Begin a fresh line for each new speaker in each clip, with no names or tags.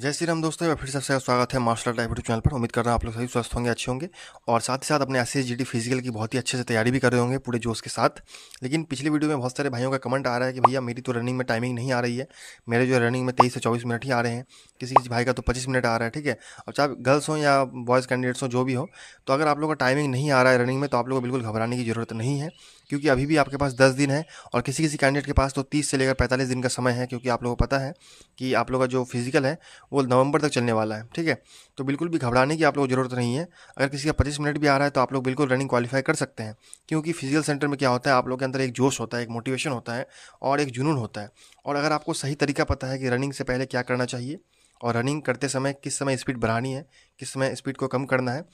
जय श्री राम दोस्तों फिर सबसे स्वागत है मार्शल आर्ट यूट्यूब चैनल पर उम्मीद कर रहा हूँ आप लोग सभी स्वस्थ होंगे अच्छे होंगे और साथ ही साथ अपने एस एस फिजिकल की बहुत ही अच्छे से तैयारी भी कर रहे होंगे पूरे जोश के साथ लेकिन पिछली वीडियो में बहुत सारे भाइयों का कमेंट आ रहा है कि भैया मेरी तो रनिंग में टाइमिंग नहीं आ रही है मेरे जो रनिंग में तेईस से चौबीस मिनट ही आ रहे हैं किसी किसी भाई का तो पच्चीस मिनट आ रहा है ठीक है और चाहे गर्ल्स हों या बॉयज़ कैंडिडेट्स हों जो भी हो तो अगर आप लोग का टाइमिंग नहीं आ रहा है रनिंग में तो आप लोग को बिल्कुल घबराने की जरूरत नहीं है क्योंकि अभी भी आपके पास दस दिन है और किसी किसी कैंडिडेट के पास तो तीस से लेकर पैंतालीस दिन का समय है क्योंकि आप लोगों को पता है कि आप लोगों का जो फिजिकल है वो नवंबर तक चलने वाला है ठीक है तो बिल्कुल भी घबराने की आप लोगों को ज़रूरत नहीं है अगर किसी का पच्चीस मिनट भी आ रहा है तो आप लोग बिल्कुल रनिंग क्वालिफाई कर सकते हैं क्योंकि फिजिकल सेंटर में क्या होता है आप लोग के अंदर एक जोश होता है एक मोटिवेशन होता है और एक जुनून होता है और अगर आपको सही तरीका पता है कि रनिंग से पहले क्या करना चाहिए और रनिंग करते समय किस समय स्पीड बढ़ानी है किस समय स्पीड को कम करना है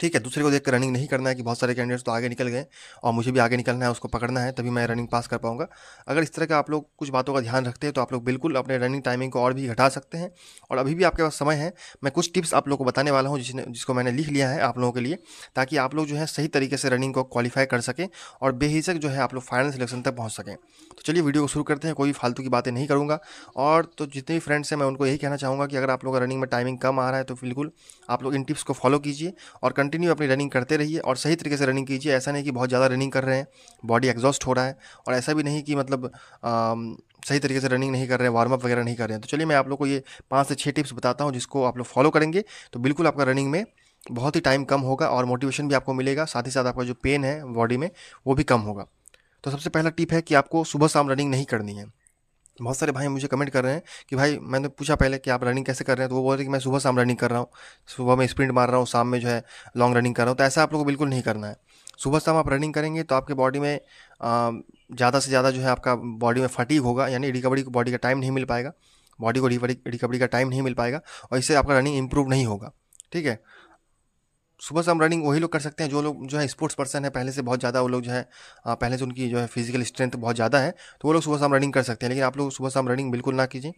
ठीक है दूसरे को देख कर रनिंग नहीं करना है कि बहुत सारे कैंडिडेट्स तो आगे निकल गए और मुझे भी आगे निकलना है उसको पकड़ना है तभी मैं रनिंग पास कर पाऊंगा अगर इस तरह का आप लोग कुछ बातों का ध्यान रखते हैं तो आप लोग बिल्कुल अपने रनिंग टाइमिंग को और भी घटा सकते हैं और अभी भी आपके पास समय है मैं कुछ टिप्स आप लोग को बताने वाला हूँ जिसने जिसको मैंने लिख लिया है आप लोगों के लिए ताकि आप लोग जो है सही तरीके से रनिंग को क्वालिफाई कर सकें और बेहिचक जो है आप लोग फाइनल सिलेक्शन तक पहुँच सकें तो चलिए वीडियो को शुरू करते हैं कोई फालतू की बातें नहीं करूँगा और तो जितने भी फ्रेंड्स हैं मैं उनको यही कहना चाहूँगा कि अगर आप लोग रनिंग में टाइमिंग कम आ रहा है तो बिल्कुल आप लोग इन टिप्स को फॉलो कीजिए और कंटिन्यू अपनी रनिंग करते रहिए और सही तरीके से रनिंग कीजिए ऐसा नहीं कि बहुत ज़्यादा रनिंग कर रहे हैं बॉडी एग्जॉस्ट हो रहा है और ऐसा भी नहीं कि मतलब आ, सही तरीके से रनिंग नहीं कर रहे हैं वार्म वगैरह नहीं कर रहे हैं तो चलिए मैं आप लोग को ये पाँच से छः टिप्स बताता हूँ जिसको आप लोग फॉलो करेंगे तो बिल्कुल आपका रनिंग में बहुत ही टाइम कम होगा और मोटिवेशन भी आपको मिलेगा साथ ही साथ आपका जो पेन है बॉडी में वो भी कम होगा तो सबसे पहला टिप है कि आपको सुबह शाम रनिंग नहीं करनी है बहुत सारे भाई मुझे कमेंट कर रहे हैं कि भाई मैंने पूछा पहले कि आप रनिंग कैसे कर रहे हैं तो वो बोल रहे हैं कि मैं सुबह शाम रनिंग कर रहा हूँ सुबह में स्प्रिंट मार रहा हूँ शाम में जो है लॉन्ग रनिंग कर रहा हूँ तो ऐसा आप लोगों को बिल्कुल नहीं करना है सुबह शाम आप रनिंग करेंगे तो आपके बॉडी में ज़्यादा से ज़्यादा जो है आपका बॉडी में फटीक होगा यानी रिकवरी बॉडी का टाइम नहीं मिल पाएगा बॉडी को रिकवरी रिकवरी का टाइम नहीं मिल पाएगा और इससे आपका रनिंग इंप्रूव नहीं होगा ठीक है सुबह शाम रनिंग वही लोग कर सकते हैं जो लोग जो है स्पोर्ट्स पर्सन है पहले से बहुत ज़्यादा वो लोग जो है पहले से उनकी जो है फिजिकल स्ट्रेंथ बहुत ज़्यादा है तो वो लोग सुबह शाम रनिंग कर सकते हैं लेकिन आप लोग सुबह शाम रनिंग बिल्कुल ना कीजिए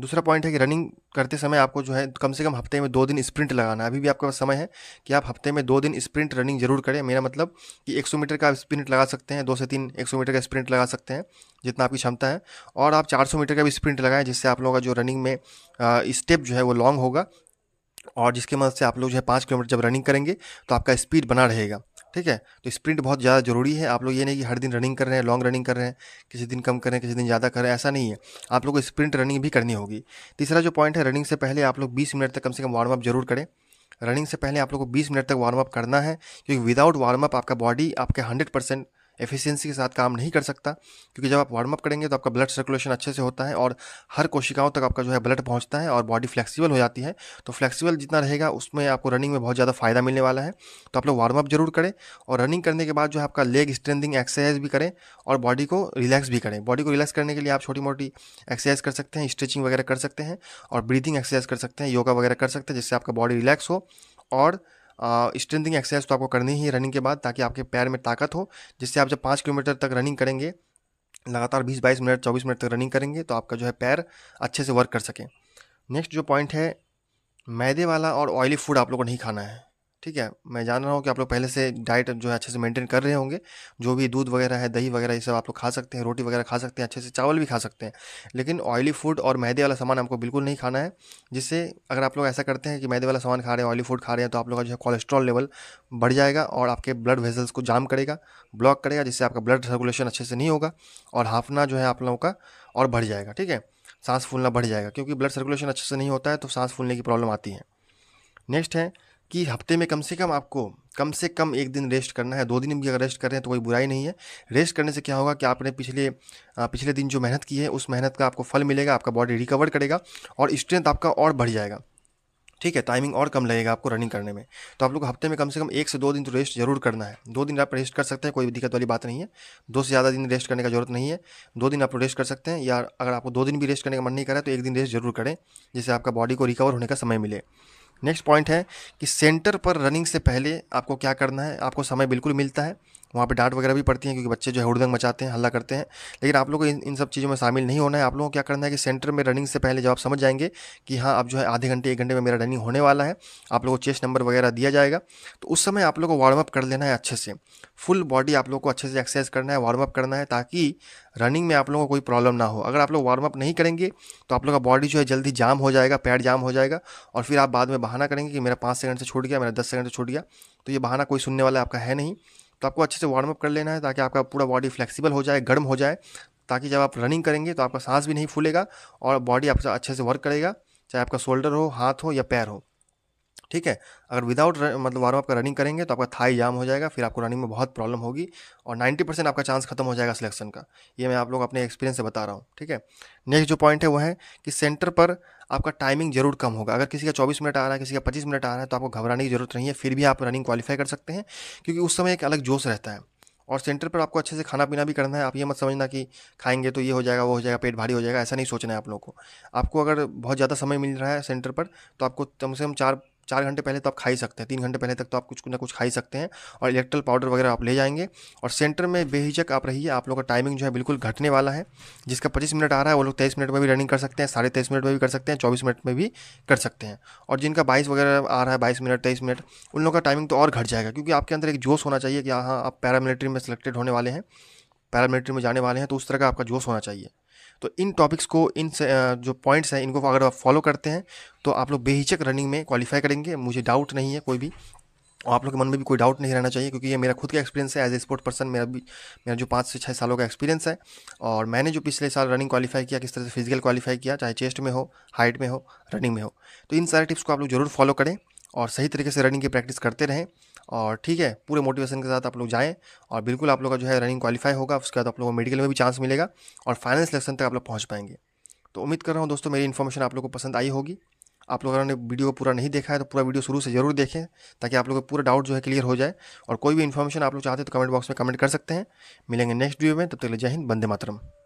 दूसरा पॉइंट है कि रनिंग करते समय आपको जो है कम से कम हफ्ते में दो दिन स्प्रिंट लगाना अभी भी आपके पास समय है कि आप हफ्ते में दो दिन स्प्रिंट रनिंग जरूर करें मेरा मतलब कि 100 मीटर का स्प्रिंट लगा सकते हैं दो से तीन 100 मीटर का स्प्रिंट लगा सकते हैं जितना आपकी क्षमता है और आप 400 मीटर का भी स्प्रिंट लगाएं जिससे आप लोगों का जो रनिंग में स्टेप जो है वो लॉन्ग होगा और जिसके मदद से आप लोग जो है पाँच किलोमीटर जब रनिंग करेंगे तो आपका स्पीड बना रहेगा ठीक है तो स्प्रिंट बहुत ज़्यादा जरूरी है आप लोग ये नहीं कि हर दिन रनिंग कर रहे हैं लॉन्ग रनिंग कर रहे हैं किसी दिन कम कर रहे हैं किसी दिन ज़्यादा कर रहे हैं ऐसा नहीं है आप लोग को स्प्रिंट रनिंग भी करनी होगी तीसरा जो पॉइंट है रनिंग से पहले आप लोग बीस मिनट तक कम से कम वार्म अप जरूर करें रनिंग से पहले आप लोग को बीस मिनट तक वार्म अप करना है क्योंकि विदाउट वार्म अप आपका बॉडी आपके हंड्रेड परसेंट एफिशिएंसी के साथ काम नहीं कर सकता क्योंकि जब आप वार्म अप करेंगे तो आपका ब्लड सर्कुलेशन अच्छे से होता है और हर कोशिकाओं तक आपका जो है ब्लड पहुंचता है और बॉडी फ्लेक्सिबल हो जाती है तो फ्लेक्सिबल जितना रहेगा उसमें आपको रनिंग में बहुत ज़्यादा फायदा मिलने वाला है तो आप लोग वार्म अप जरूर करें और रनिंग करने के बाद जो है आपका लेग स्ट्रेंथिंग एक्सरसाइज भी करें और बॉडी को रिलैक्स भी करें बॉडी को रिलैक्स करने के लिए आप छोटी मोटी एक्सरसाइज कर सकते हैं स्ट्रेचिंग वगैरह कर सकते हैं और ब्रीथिंग एक्सरसाइज कर सकते हैं योगा वगैरह कर सकते हैं जिससे आपका बॉडी रिलैक्स हो और स्ट्रेंथिंग एक्सरसाइज तो आपको करनी ही रनिंग के बाद ताकि आपके पैर में ताकत हो जिससे आप जब पाँच किलोमीटर तक रनिंग करेंगे लगातार बीस बाईस मिनट चौबीस मिनट तक रनिंग करेंगे तो आपका जो है पैर अच्छे से वर्क कर सकें नेक्स्ट जो पॉइंट है मैदे वाला और ऑयली फूड आप लोग को नहीं खाना है ठीक है मैं जान रहा हूँ कि आप लोग पहले से डाइट जो है अच्छे से मेंटेन कर रहे होंगे जो भी दूध वगैरह है दही वगैरह ये सब आप लोग खा सकते हैं रोटी वगैरह खा सकते हैं अच्छे से चावल भी खा सकते हैं लेकिन ऑयली फूड और मैदे वाला सामान आपको बिल्कुल नहीं खाना है जिससे अगर आप लोग ऐसा करते हैं कि मैदे वाला सामान खा रहे हैं ऑयली फूड खा रहे हैं तो आप लोग का जो है कोलेस्ट्रॉल लेवल बढ़ जाएगा और आपके ब्लड वेजल्स को जाम करेगा ब्लॉक करेगा जिससे आपका ब्लड सर्कुलेशन अच्छे से नहीं होगा और हाफना जो है आप लोगों का और बढ़ जाएगा ठीक है सांस फूलना बढ़ जाएगा क्योंकि ब्लड सर्कुलेशन अच्छे से नहीं होता है तो सांस फूलने की प्रॉब्लम आती है नेक्स्ट है कि हफ्ते में कम से कम आपको कम से कम एक दिन रेस्ट करना है दो दिन भी अगर रेस्ट कर रहे हैं तो कोई बुराई नहीं है रेस्ट करने से क्या होगा कि आपने पिछले पिछले दिन जो मेहनत की है उस मेहनत का आपको फल मिलेगा आपका बॉडी रिकवर करेगा और स्ट्रेंथ आपका और बढ़ जाएगा ठीक है टाइमिंग और कम लगेगा आपको रनिंग करने में तो आप लोग हफ्ते में कम से कम एक से दो दिन तो रेस्ट जरूर करना है दो दिन आप रेस्ट कर सकते हैं कोई दिक्कत वाली बात नहीं है दो से ज़्यादा दिन रेस्ट करने का जरूरत नहीं है दो दिन आप रेस्ट कर सकते हैं या अगर आपको दो दिन भी रेस्ट करने का मन नहीं करा तो एक दिन रेस्ट जरूर करें जिससे आपका बॉडी को रिकवर होने का समय मिले नेक्स्ट पॉइंट है कि सेंटर पर रनिंग से पहले आपको क्या करना है आपको समय बिल्कुल मिलता है वहाँ पे डांट वगैरह भी पड़ती है क्योंकि बच्चे जो है हुड़दंग मचाते हैं हल्ला करते हैं लेकिन आप लोगों को इन सब चीज़ों में शामिल नहीं होना है आप लोगों को क्या करना है कि सेंटर में रनिंग से पहले जब आप समझ जाएंगे कि हाँ अब जो है आधे घंटे एक घंटे में मेरा रनिंग होने वाला है आप लोगों को चेस्ट नंबर वगैरह दिया जाएगा तो उस समय आप लोग को वार्म अप कर लेना है अच्छे से फुल बॉडी आप लोग को अच्छे से एक्सरसाइज करना है वार्म अप करना है ताकि रनिंग में आप लोगों को कोई प्रॉब्लम ना हो अगर आप लोग वार्म अप नहीं करेंगे तो आप लोग का बॉडी जो है जल्दी जाम हो जाएगा पैर जाम हो जाएगा और फिर आप बाद में बहाना करेंगे कि मेरा पाँच सेकंड से छूट गया मेरा दस सेकंड से छूट गया तो ये बहाना कोई सुनने वाला आपका है नहीं तो आपको अच्छे से वार्म अप कर लेना है ताकि आपका पूरा बॉडी फ्लेक्सिबल हो जाए गर्म हो जाए ताकि जब आप रनिंग करेंगे तो आपका सांस भी नहीं फूलेगा और बॉडी आपसे अच्छे से वर्क करेगा चाहे आपका शोल्डर हो हाथ हो या पैर हो ठीक है अगर विदाउट मतलब वार्म आपका रनिंग करेंगे तो आपका थाई जाम हो जाएगा फिर आपको रनिंग में बहुत प्रॉब्लम होगी और 90 परसेंट आपका चांस खत्म हो जाएगा सिलेक्शन का ये मैं आप लोग अपने एक्सपीरियंस से बता रहा हूँ ठीक है नेक्स्ट जो पॉइंट है वो है कि सेंटर पर आपका टाइमिंग जरूर कम होगा अगर किसी का 24 मिनट आ रहा है किसी का 25 मिनट आ रहा है तो आपको घबराने की जरूरत नहीं है फिर भी आप रनिंग क्वालिफाई कर सकते हैं क्योंकि उस समय एक अलग जोश रहता है और सेंटर पर आपको अच्छे से खाना पीना भी करना है आप ये मत समझना कि खाएंगे तो ये हो जाएगा वो हो जाएगा पेट भारी हो जाएगा ऐसा नहीं सोचना है आप लोगों को आपको अगर बहुत ज़्यादा समय मिल रहा है सेंटर पर तो आपको कम से कम चार चार घंटे पहले तो आप खा ही सकते हैं तीन घंटे पहले तक तो आप कुछ ना कुछ खा ही सकते हैं और इलेक्ट्रल पाउडर वगैरह आप ले जाएंगे और सेंटर में बेहिचक आप रहिए आप लोग का टाइमिंग जो है बिल्कुल घटने वाला है जिसका पच्चीस मिनट आ रहा है वो लोग तेईस मिनट में भी रनिंग कर सकते हैं साढ़े तेईस मिनट में भी कर सकते हैं चौबीस मिनट में भी कर सकते हैं और जिनका बाईस वगैरह आ रहा है बाईस मिनट तेईस मिनट उन लोगों का टाइमिंग तो और घट जाएगा क्योंकि आपके अंदर एक जोश होना चाहिए कि हाँ, हाँ आप पैरामिलिट्री में सेलेक्टेड होने वाले हैं पैरामिलिट्री में जाने वाले हैं तो उस तरह का आपका जोश होना चाहिए तो इन टॉपिक्स को इन जो पॉइंट्स हैं इनको अगर आप फॉलो करते हैं तो आप लोग बेहिचक रनिंग में क्वालिफाई करेंगे मुझे डाउट नहीं है कोई भी और आप लोग के मन में भी कोई डाउट नहीं रहना चाहिए क्योंकि ये मेरा खुद का एक्सपीरियंस है एज ए स्पोर्ट पर्सन मेरा भी मेरा जो पाँच से छः सालों का एक्सपीरियंस है और मैंने जो पिछले साल रनिंग क्वालिफाई किया किस तरह से फिजिकल क्वालिफाई किया चाहे चेस्ट में हो हाइट में हो रनिंग में हो तो इन सारे टिप्स को आप लोग जरूर फॉलो करें और सही तरीके से रनिंग की प्रैक्टिस करते रहें और ठीक है पूरे मोटिवेशन के साथ आप लोग जाएँ और बिल्कुल आप लोग का जो है रनिंग क्वालिफाई होगा उसके बाद आप लोगों को मेडिकल में भी चांस मिलेगा और फाइनल सिलेक्शन तक आप लोग पहुँच पाएंगे तो उम्मीद कर रहा हूँ दोस्तों मेरी इन्फॉर्मेशन आप लोग को पसंद आई होगी आप लोगों ने वीडियो को पूरा नहीं देखा है तो पूरा वीडियो शुरू से जरूर देखें ताकि आप लोगों का पूरा डाउट जो है क्लियर हो जाए और कोई भी इन्फॉर्मेशन आप लोग चाहते हैं तो कमेंट बॉक्स में कमेंट कर सकते हैं मिलेंगे नेक्स्ट वीडियो में तब तक जय हिंद बंदे मातरम